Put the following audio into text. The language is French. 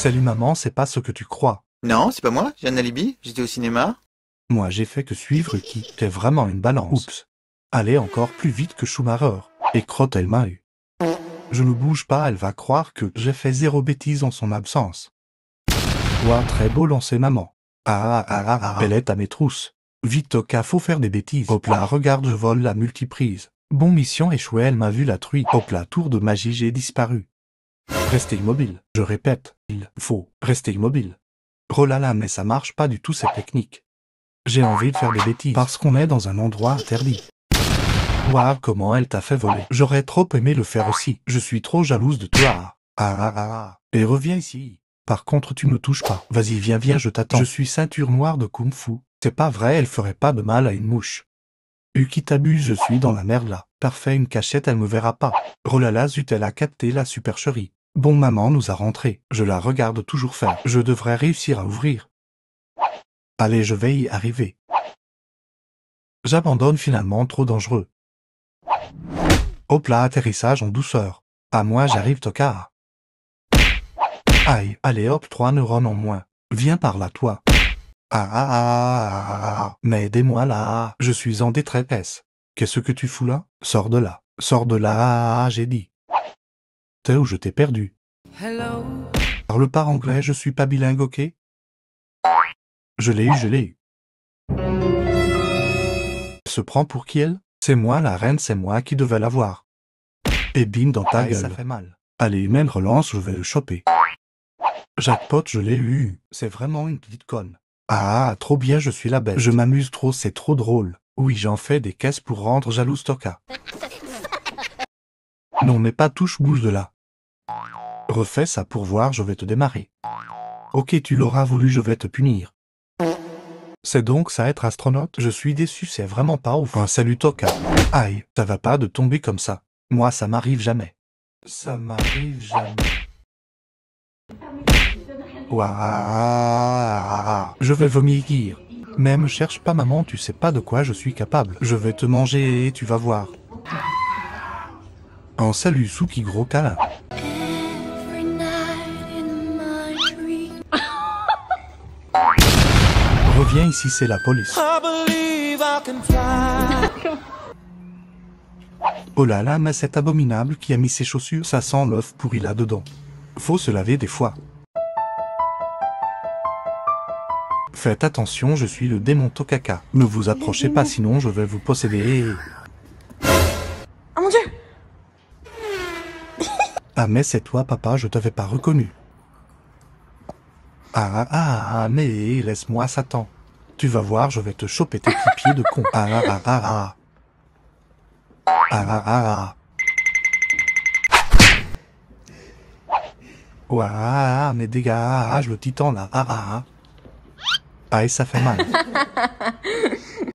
Salut maman, c'est pas ce que tu crois. Non, c'est pas moi, j'ai un alibi, j'étais au cinéma. Moi, j'ai fait que suivre qui t'es vraiment une balance. Oups. Allez encore plus vite que Schumacher. Et crotte, elle m'a eu. Je ne bouge pas, elle va croire que j'ai fait zéro bêtise en son absence. Toi, très beau lancer maman. Ah ah ah ah, ah, ah. elle est à mes trousses. Vite au faut faire des bêtises. Hop là, regarde, je vole la multiprise. Bon mission échouée, elle m'a vu la truie. Hop là, tour de magie, j'ai disparu. Restez immobile. Je répète, il faut rester immobile. Rolala oh mais ça marche pas du tout cette technique. J'ai envie de faire des bêtises parce qu'on est dans un endroit interdit. Waouh, comment elle t'a fait voler. J'aurais trop aimé le faire aussi. Je suis trop jalouse de toi. Ah ah ah, ah, ah. Et reviens ici. Par contre, tu me touches pas. Vas-y, viens, viens, je t'attends. Je suis ceinture noire de kung fu. C'est pas vrai, elle ferait pas de mal à une mouche. t'abuse, je suis dans la merde là. Parfait, une cachette, elle me verra pas. Rolala oh zut, elle a capté la supercherie. Bon maman nous a rentrés. Je la regarde toujours faire. Je devrais réussir à ouvrir. Allez, je vais y arriver. J'abandonne finalement trop dangereux. Hop là, atterrissage en douceur. À moi, j'arrive tocard. Aïe, allez hop, trois neurones en moins. Viens par là, toi. Ah ah ah, ah, ah, ah. mais aidez-moi là, je suis en détresse. Qu'est-ce que tu fous là Sors de là, sors de là, j'ai dit où ou je t'ai perdu. Hello. Parle pas anglais, je suis pas bilingue, ok Je l'ai eu, je l'ai eu. Se prend pour qui elle C'est moi la reine, c'est moi qui devais l'avoir. Et bim dans ta ah, gueule. Ça fait mal. Allez, même relance, je vais le choper. Jackpot, je l'ai eu. C'est vraiment une petite conne. Ah, trop bien, je suis la bête. Je m'amuse trop, c'est trop drôle. Oui, j'en fais des caisses pour rendre jaloux stoka Non mais pas touche bouche de là. Refais ça pour voir, je vais te démarrer. Ok, tu l'auras voulu, je vais te punir. C'est donc ça être astronaute Je suis déçu, c'est vraiment pas ouf. Un salut Toka. Aïe, ça va pas de tomber comme ça. Moi, ça m'arrive jamais. Ça m'arrive jamais. Ouah, je vais vomir. Même cherche pas maman, tu sais pas de quoi je suis capable. Je vais te manger et tu vas voir. Un salut Suki gros câlin. viens ici, c'est la police. Oh là là, mais cet abominable qui a mis ses chaussures, ça sent l'œuf pourri là-dedans. Faut se laver des fois. Faites attention, je suis le démon Tokaka. Ne vous approchez pas, sinon je vais vous posséder. Oh mon dieu Ah mais c'est toi, papa, je t'avais pas reconnu. Ah ah ah, mais laisse-moi Satan. Tu vas voir, je vais te choper tes pieds de con. Ah ah ah ah. Ah ah ah ah. ah ah, ah, ah, mais dégage ah, le titan là. Ah ah ah. Ah et ça fait mal.